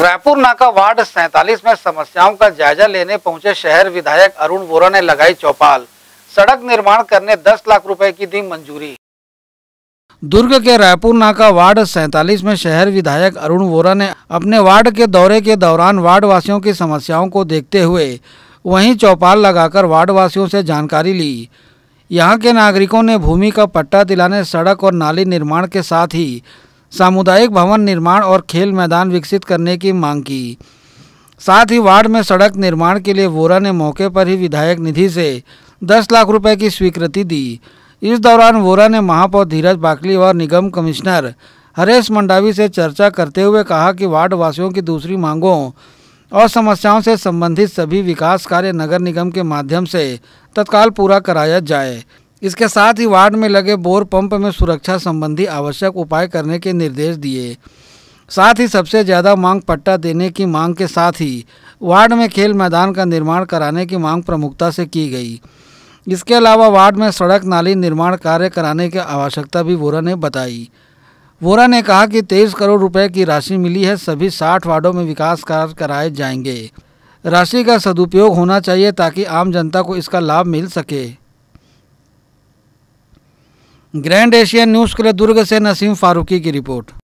रायपुर नाका वार्ड सैतालीस में समस्याओं का जायजा लेने पहुंचे शहर विधायक अरुण वोरा ने लगाई चौपाल सड़क निर्माण करने 10 लाख रुपए की दी मंजूरी दुर्ग के रायपुर नाका वार्ड सैतालीस में शहर विधायक अरुण वोरा ने अपने वार्ड के दौरे के दौरान वार्ड वासियों की समस्याओं को देखते हुए वहीं चौपाल लगाकर वार्ड वासियों से जानकारी ली यहाँ के नागरिकों ने भूमि का पट्टा दिलाने सड़क और नाली निर्माण के साथ ही सामुदायिक भवन निर्माण और खेल मैदान विकसित करने की मांग की साथ ही वार्ड में सड़क निर्माण के लिए वोरा ने मौके पर ही विधायक निधि से दस लाख रुपए की स्वीकृति दी इस दौरान वोरा ने महापौर धीरज बाकली और निगम कमिश्नर हरेश मंडावी से चर्चा करते हुए कहा कि वार्ड वासियों की दूसरी मांगों और समस्याओं से संबंधित सभी विकास कार्य नगर निगम के माध्यम से तत्काल पूरा कराया जाए इसके साथ ही वार्ड में लगे बोर पंप में सुरक्षा संबंधी आवश्यक उपाय करने के निर्देश दिए साथ ही सबसे ज़्यादा मांग पट्टा देने की मांग के साथ ही वार्ड में खेल मैदान का निर्माण कराने की मांग प्रमुखता से की गई इसके अलावा वार्ड में सड़क नाली निर्माण कार्य कराने की आवश्यकता भी वोरा ने बताई वोरा ने कहा कि तेईस करोड़ रुपए की राशि मिली है सभी साठ वार्डों में विकास कार्य कराए जाएंगे राशि का सदुपयोग होना चाहिए ताकि आम जनता को इसका लाभ मिल सके ग्रैंड एशिया न्यूज़ के लिए दुर्ग से नसीम फारूकी की रिपोर्ट